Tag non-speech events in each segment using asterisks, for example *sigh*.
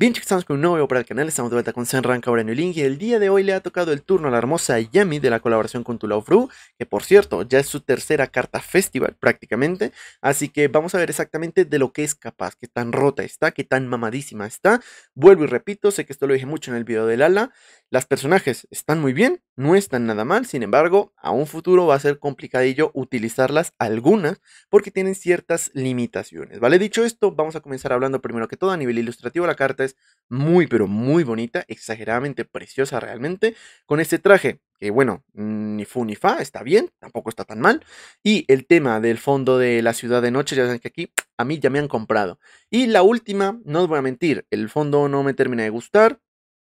Bien chicos, estamos con un nuevo video para el canal, estamos de vuelta con Senran Cabrano y y el día de hoy le ha tocado el turno a la hermosa Yami de la colaboración con Tulao Fru, que por cierto ya es su tercera carta festival prácticamente, así que vamos a ver exactamente de lo que es capaz, que tan rota está, que tan mamadísima está, vuelvo y repito, sé que esto lo dije mucho en el video del ala, las personajes están muy bien, no están nada mal, sin embargo, a un futuro va a ser complicadillo utilizarlas algunas porque tienen ciertas limitaciones, ¿vale? Dicho esto, vamos a comenzar hablando primero que todo a nivel ilustrativo, la carta es muy, pero muy bonita, exageradamente preciosa realmente, con este traje, que bueno, ni fu ni fa, está bien, tampoco está tan mal. Y el tema del fondo de la ciudad de noche, ya saben que aquí a mí ya me han comprado. Y la última, no os voy a mentir, el fondo no me termina de gustar.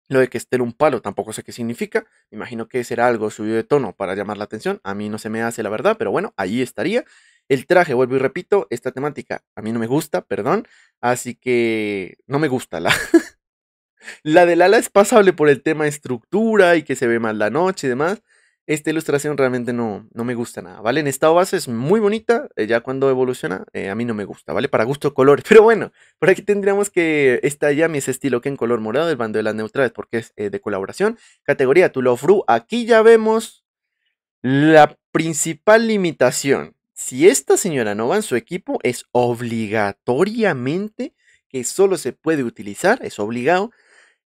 Lo de que esté un palo tampoco sé qué significa. imagino que será algo subido de tono para llamar la atención. A mí no se me hace la verdad, pero bueno, ahí estaría. El traje, vuelvo y repito, esta temática a mí no me gusta, perdón. Así que no me gusta la. *laughs* la del ala es pasable por el tema estructura y que se ve mal la noche y demás. Esta ilustración realmente no, me gusta nada, ¿vale? En estado base es muy bonita, eh, ya cuando evoluciona eh, a mí no me gusta, ¿vale? Para gusto colores Pero bueno, por aquí tendríamos que esta ya mi estilo que en color morado, el bando de las neutrales porque es eh, de colaboración. Categoría Tulofru, aquí ya vemos la principal limitación si esta señora no va en su equipo, es obligatoriamente que solo se puede utilizar, es obligado,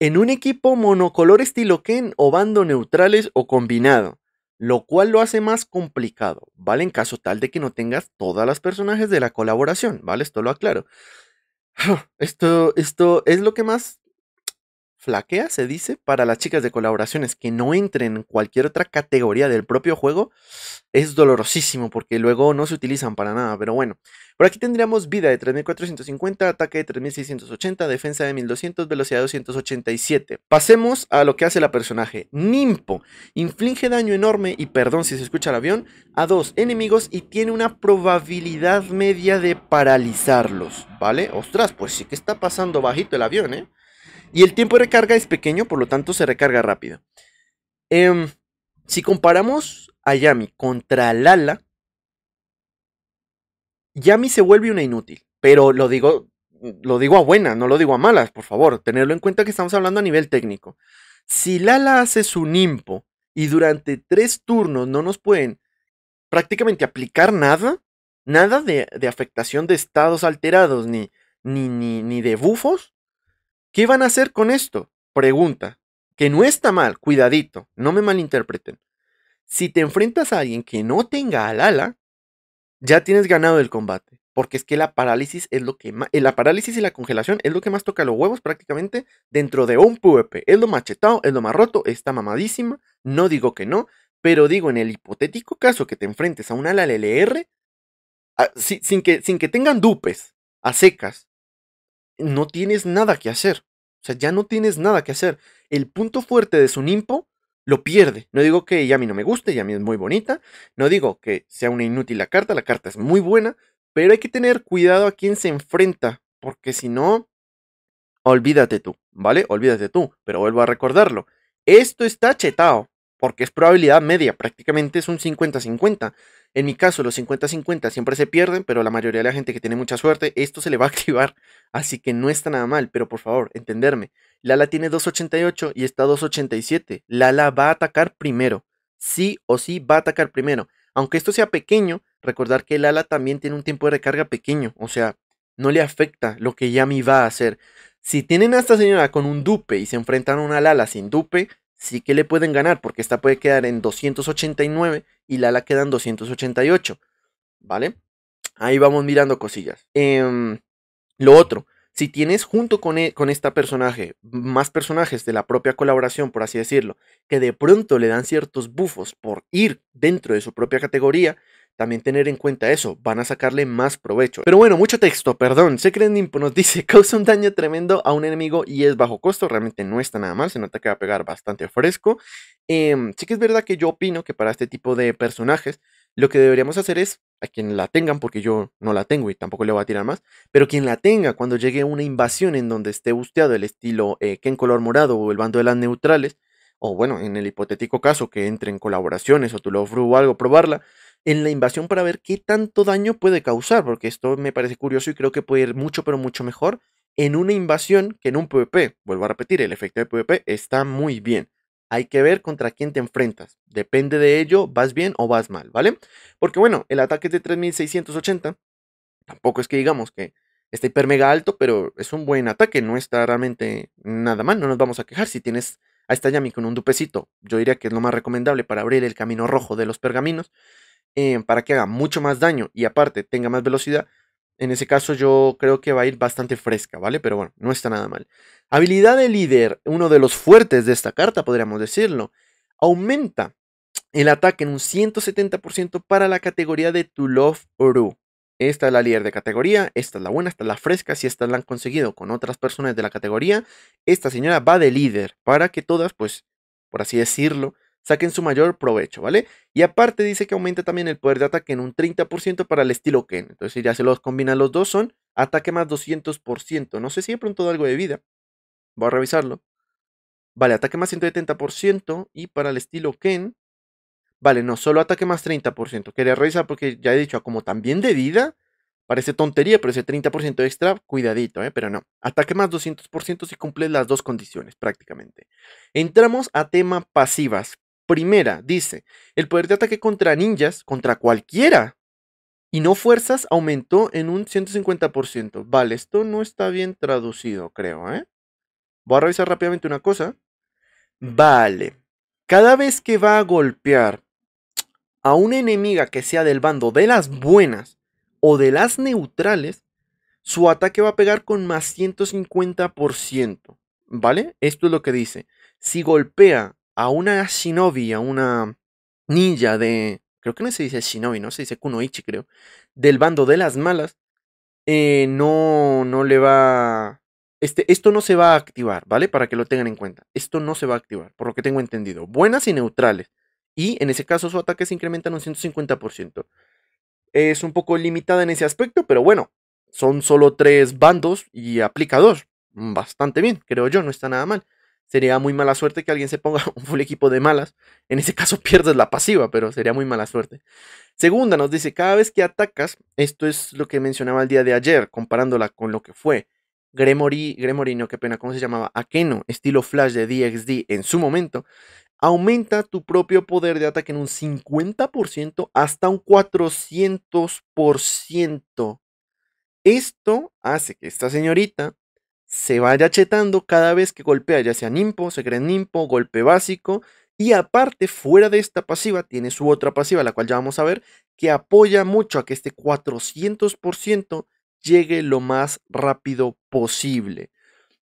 en un equipo monocolor estilo Ken o bando neutrales o combinado, lo cual lo hace más complicado, ¿vale? En caso tal de que no tengas todas las personajes de la colaboración, ¿vale? Esto lo aclaro. *sighs* Esto, esto es lo que más flaquea, se dice, para las chicas de colaboraciones que no entren en cualquier otra categoría del propio juego, es dolorosísimo porque luego no se utilizan para nada, pero bueno. Por aquí tendríamos vida de 3450, ataque de 3680, defensa de 1200, velocidad de 287. Pasemos a lo que hace la personaje. Nimpo inflige daño enorme y perdón si se escucha el avión a dos enemigos y tiene una probabilidad media de paralizarlos, ¿vale? Ostras, pues sí que está pasando bajito el avión, ¿eh? Y el tiempo de recarga es pequeño, por lo tanto se recarga rápido. Em, si comparamos a Yami contra Lala, Yami se vuelve una inútil. Pero lo digo, lo digo a buena, no lo digo a malas, por favor. Tenerlo en cuenta que estamos hablando a nivel técnico. Si Lala hace su nimpo y durante tres turnos no nos pueden prácticamente aplicar nada, nada de, afectación de estados alterados ni, ni, ni, ni de bufos, ¿Qué van a hacer con esto? Pregunta, que no está mal, cuidadito, no me malinterpreten. Si te enfrentas a alguien que no tenga al ala, ya tienes ganado el combate, porque es que la parálisis es lo que eh, la parálisis y la congelación es lo que más toca los huevos prácticamente dentro de un PvP. Es lo machetado, es lo más roto, está mamadísima, no digo que no, pero digo en el hipotético caso que te enfrentes a un ala LLR, ah, sin, que, sin que tengan dupes, a secas, no tienes nada que hacer. O sea, ya no tienes nada que hacer. El punto fuerte de su nimpo lo pierde. No digo que a mí no me guste, a mí es muy bonita. No digo que sea una inútil la carta, la carta es muy buena. Pero hay que tener cuidado a quien se enfrenta, porque si no, olvídate tú, ¿vale? Olvídate tú, pero vuelvo a recordarlo. Esto está chetado, porque es probabilidad media, prácticamente es un 50-50. En mi caso, los 50-50 siempre se pierden, pero la mayoría de la gente que tiene mucha suerte, esto se le va a *laughs* activar, así que no está nada mal, pero por favor, entenderme. Lala tiene 288 y está 287. Lala va a atacar primero. Sí o sí va a atacar primero. Aunque esto sea pequeño, recordar que Lala también tiene un tiempo de recarga pequeño, o sea, no le afecta lo que Yami va a hacer. Si tienen a esta señora con un dupe y se enfrentan a una Lala sin dupe, sí que le pueden ganar, porque esta puede quedar en 289 y la queda en 288, ¿vale? Ahí vamos mirando cosillas. Em, lo otro, si tienes junto con, e, con esta personaje más personajes de la propia colaboración, por así decirlo, que de pronto le dan ciertos bufos por ir dentro de su propia categoría, también tener en cuenta eso, van a sacarle más provecho. Pero bueno, mucho texto, perdón. Secret nimpo nos dice, *laughs* causa un daño tremendo a un enemigo y es bajo costo, realmente no está nada mal, se nota que va a pegar bastante fresco. Em, sí que es verdad que yo opino que para este tipo de personajes, lo que deberíamos hacer es, a quien la tengan, porque yo no la tengo y tampoco le voy a tirar más, pero quien la tenga cuando llegue una invasión en donde esté busteado el estilo Ken eh, color morado o el bando de las neutrales, o bueno, en el hipotético caso que entre en colaboraciones o tu lo o algo, probarla, en la invasión para ver qué tanto daño puede causar, porque esto me parece curioso y creo que puede ir mucho, pero mucho mejor en una invasión que en un PvP. Vuelvo a repetir, el efecto de PvP está muy bien. Hay que ver contra quién te enfrentas. Depende de ello, vas bien o vas mal, ¿vale? Porque bueno, el ataque es de 3680. Tampoco es que digamos que está hiper mega alto, pero es un buen ataque. No está realmente nada mal. No nos vamos a quejar. Si tienes a esta Yami con un dupecito, yo diría que es lo más recomendable para abrir el camino rojo de los pergaminos. Eh, para que haga mucho más daño y aparte tenga más velocidad. En ese caso yo creo que va a ir bastante fresca, ¿vale? Pero bueno, no está nada mal. Habilidad de líder, uno de los fuertes de esta carta, podríamos decirlo. Aumenta el ataque en un 170% para la categoría de To Love Uru. Esta es la líder de categoría, esta es la buena, esta es la fresca, si estas la han conseguido con otras personas de la categoría, esta señora va de líder para que todas, pues, por así decirlo, saquen su mayor provecho, ¿vale? Y aparte dice que aumenta también el poder de ataque en un 30% para el estilo Ken. Entonces, si ya se los combinan los dos, son ataque más 200%. No sé si he pronto algo de vida. Voy a revisarlo. Vale, ataque más 170% y para el estilo Ken. Vale, no, solo ataque más 30%. Quería revisar porque ya he dicho, como también de vida, parece tontería, pero ese 30% extra, cuidadito, ¿eh? Pero no, ataque más 200% si cumple las dos condiciones prácticamente. Entramos a tema pasivas. Primera, dice, el poder de ataque contra ninjas, contra cualquiera, y no fuerzas, aumentó en un 150%. Vale, esto no está bien traducido, creo, ¿eh? Voy a revisar rápidamente una cosa. Vale, cada vez que va a golpear a una enemiga que sea del bando de las buenas o de las neutrales, su ataque va a pegar con más 150%. ¿Vale? Esto es lo que dice. Si golpea a una shinobi, a una ninja de, creo que no se dice shinobi, no se dice kunoichi, creo, del bando de las malas, eh, no, no le va, este, esto no se va a activar, ¿vale? Para que lo tengan en cuenta. Esto no se va a activar, por lo que tengo entendido. Buenas y neutrales. Y en ese caso su ataque se incrementa en un 150%. Es un poco limitada en ese aspecto, pero bueno, son solo tres bandos y aplica mm, Bastante bien, creo yo, no está nada mal sería muy mala suerte que alguien se ponga *laughs* un full equipo de malas. En ese caso *laughs* pierdes la pasiva, pero sería muy mala suerte. Segunda, nos dice, cada vez que atacas, esto es lo que mencionaba el día de ayer, comparándola con lo que fue Gremory, Gremory, no, qué pena, ¿cómo se llamaba? Akeno, estilo Flash de DXD en su momento, aumenta tu propio poder de ataque en un 50% hasta un 400%. Esto hace que esta señorita se vaya chetando cada vez que golpea, ya sea nimpo, secret nimpo, golpe básico. Y aparte, fuera de esta pasiva, tiene su otra pasiva, la cual ya vamos a ver, que apoya mucho a que este 400% llegue lo más rápido posible.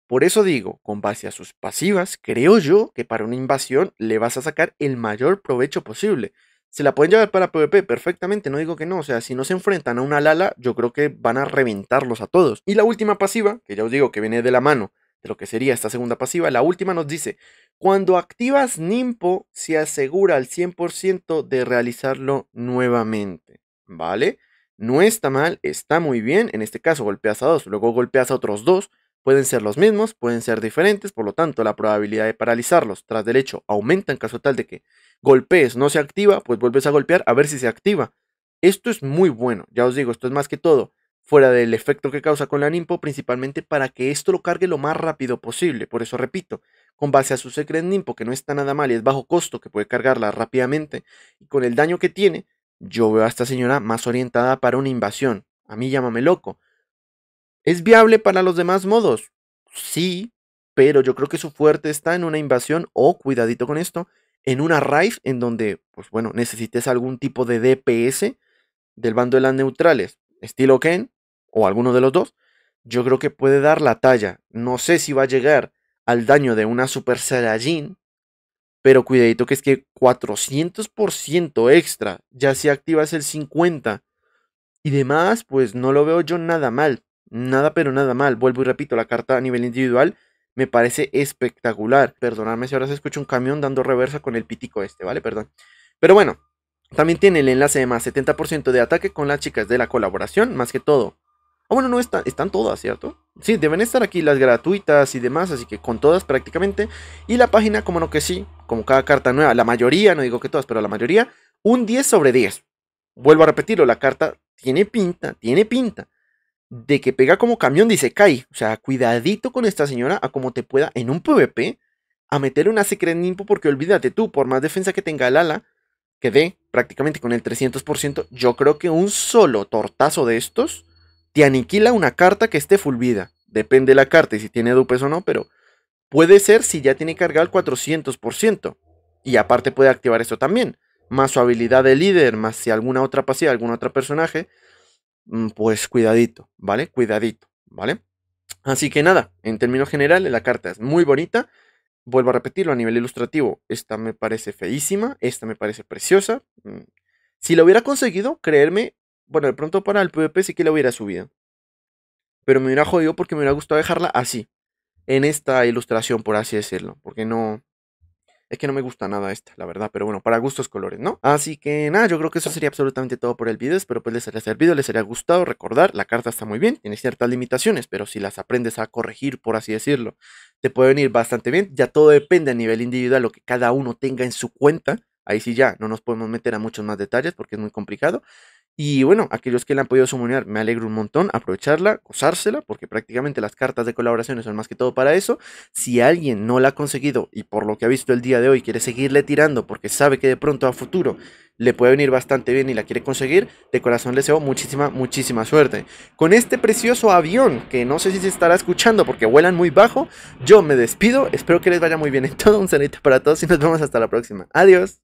Por eso digo, con base a sus pasivas, creo yo que para una invasión le vas a sacar el mayor provecho posible se la pueden llevar para PvP perfectamente, no digo que no, o sea, si no se enfrentan a una Lala, yo creo que van a reventarlos a todos. Y la última pasiva, que ya os digo que viene de la mano de lo que sería esta segunda pasiva, la última nos dice, cuando activas Nimpo, se asegura al 100% de realizarlo nuevamente, ¿vale? No está mal, está muy bien, en este caso golpeas a dos, luego golpeas a otros dos, Pueden ser los mismos, pueden ser diferentes, por lo tanto la probabilidad de paralizarlos tras del hecho aumenta en caso tal de que golpees, no se activa, pues vuelves a golpear a ver si se activa. Esto es muy bueno, ya os digo, esto es más que todo fuera del efecto que causa con la NIMPO, principalmente para que esto lo cargue lo más rápido posible. Por eso repito, con base a su Secret NIMPO, que no está nada mal y es bajo costo, que puede cargarla rápidamente, y con el daño que tiene, yo veo a esta señora más orientada para una invasión. A mí llámame loco, ¿Es viable para los demás modos? Sí, pero yo creo que su fuerte está en una invasión o, cuidadito con esto, en una raid en donde, pues bueno, necesites algún tipo de DPS del bando de las neutrales, estilo Ken o alguno de los dos. Yo creo que puede dar la talla. No sé si va a llegar al daño de una Super Saiyajin, pero cuidadito que es que 400% extra, ya si activas el 50 y demás, pues no lo veo yo nada mal. Nada pero nada mal. Vuelvo y repito, la carta a nivel individual me parece espectacular. Perdonadme si ahora se escucha un camión dando reversa con el pitico este, ¿vale? Perdón. Pero bueno, también tiene el enlace de más 70% de ataque con las chicas de la colaboración, más que todo. Ah, bueno, no están, están todas, ¿cierto? Sí, deben estar aquí las gratuitas y demás, así que con todas prácticamente. Y la página, como no que sí, como cada carta nueva, la mayoría, no digo que todas, pero la mayoría, un 10 sobre 10. Vuelvo a repetirlo, la carta tiene pinta, tiene pinta de que pega como camión, dice Kai. O sea, cuidadito con esta señora a como te pueda en un PvP a meter una Secret porque olvídate tú, por más defensa que tenga el ala, que dé prácticamente con el 300%, yo creo que un solo tortazo de estos te aniquila una carta que esté full vida. Depende de la carta y si tiene dupes o no, pero puede ser si ya tiene cargado el 400%. Y aparte puede activar esto también. Más su habilidad de líder, más si alguna otra pasía... algún otro personaje, Mm, pues cuidadito, ¿vale? Cuidadito, ¿vale? Así que nada, en términos generales, la carta es muy bonita. Vuelvo a repetirlo a nivel ilustrativo. Esta me parece feísima, esta me parece preciosa. Mm. Si la hubiera conseguido, creerme, bueno, de pronto para el PvP sí que la hubiera subido. Pero me hubiera jodido porque me hubiera gustado dejarla así, en esta ilustración, por así decirlo. Porque no, es que no me gusta nada esta, la verdad, pero bueno, para gustos colores, ¿no? Así que nada, yo creo que eso sería absolutamente todo por el video. Espero pues les haya servido, les haya gustado. Recordar, la carta está muy bien, tiene ciertas limitaciones, pero si las aprendes a corregir, por así decirlo, te puede venir bastante bien. Ya todo depende a nivel individual, lo que cada uno tenga en su cuenta. Ahí sí ya, no nos podemos meter a muchos más detalles porque es muy complicado. Y bueno, aquellos que la han podido suministrar me alegro un montón, aprovecharla, usársela, porque prácticamente las cartas de colaboraciones son más que todo para eso. Si alguien no la ha conseguido y por lo que ha visto el día de hoy quiere seguirle tirando porque sabe que de pronto a futuro le puede venir bastante bien y la quiere conseguir, de corazón le deseo muchísima, muchísima suerte. Con este precioso avión, que no sé si se estará escuchando porque vuelan muy bajo, yo me despido, espero que les vaya muy bien en todo, un saludo para todos y nos vemos hasta la próxima. Adiós.